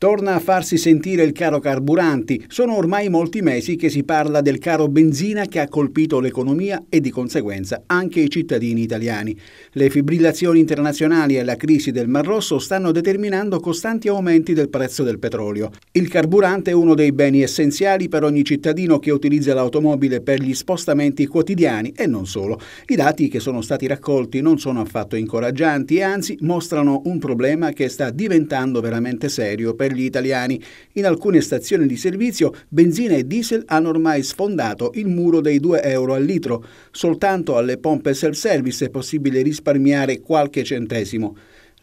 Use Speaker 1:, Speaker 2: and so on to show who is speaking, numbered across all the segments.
Speaker 1: Torna a farsi sentire il caro carburanti. Sono ormai molti mesi che si parla del caro benzina che ha colpito l'economia e di conseguenza anche i cittadini italiani. Le fibrillazioni internazionali e la crisi del Mar Rosso stanno determinando costanti aumenti del prezzo del petrolio. Il carburante è uno dei beni essenziali per ogni cittadino che utilizza l'automobile per gli spostamenti quotidiani e non solo. I dati che sono stati raccolti non sono affatto incoraggianti e anzi mostrano un problema che sta diventando veramente serio per per gli italiani. In alcune stazioni di servizio benzina e diesel hanno ormai sfondato il muro dei 2 euro al litro. Soltanto alle pompe self-service è possibile risparmiare qualche centesimo.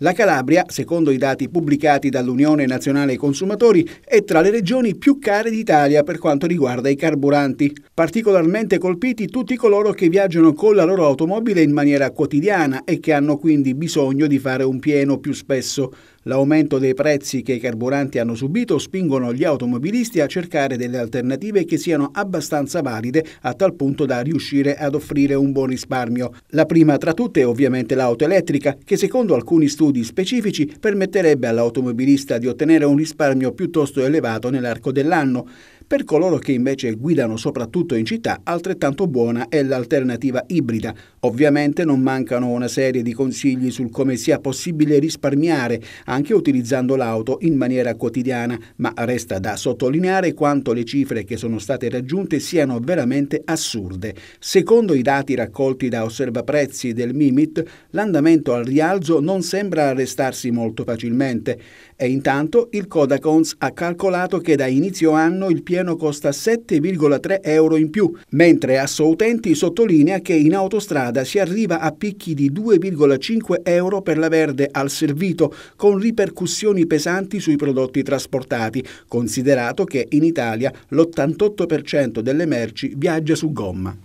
Speaker 1: La Calabria, secondo i dati pubblicati dall'Unione Nazionale Consumatori, è tra le regioni più care d'Italia per quanto riguarda i carburanti. Particolarmente colpiti tutti coloro che viaggiano con la loro automobile in maniera quotidiana e che hanno quindi bisogno di fare un pieno più spesso. L'aumento dei prezzi che i carburanti hanno subito spingono gli automobilisti a cercare delle alternative che siano abbastanza valide a tal punto da riuscire ad offrire un buon risparmio. La prima tra tutte è ovviamente l'auto elettrica, che secondo alcuni studi studi specifici permetterebbe all'automobilista di ottenere un risparmio piuttosto elevato nell'arco dell'anno per coloro che invece guidano soprattutto in città, altrettanto buona è l'alternativa ibrida. Ovviamente non mancano una serie di consigli sul come sia possibile risparmiare anche utilizzando l'auto in maniera quotidiana, ma resta da sottolineare quanto le cifre che sono state raggiunte siano veramente assurde. Secondo i dati raccolti da Osservaprezzi del Mimit, l'andamento al rialzo non sembra arrestarsi molto facilmente e intanto il Kodakons ha calcolato che da inizio anno il pieno italiano costa 7,3 euro in più, mentre Assoutenti sottolinea che in autostrada si arriva a picchi di 2,5 euro per la verde al servito, con ripercussioni pesanti sui prodotti trasportati, considerato che in Italia l'88% delle merci viaggia su gomma.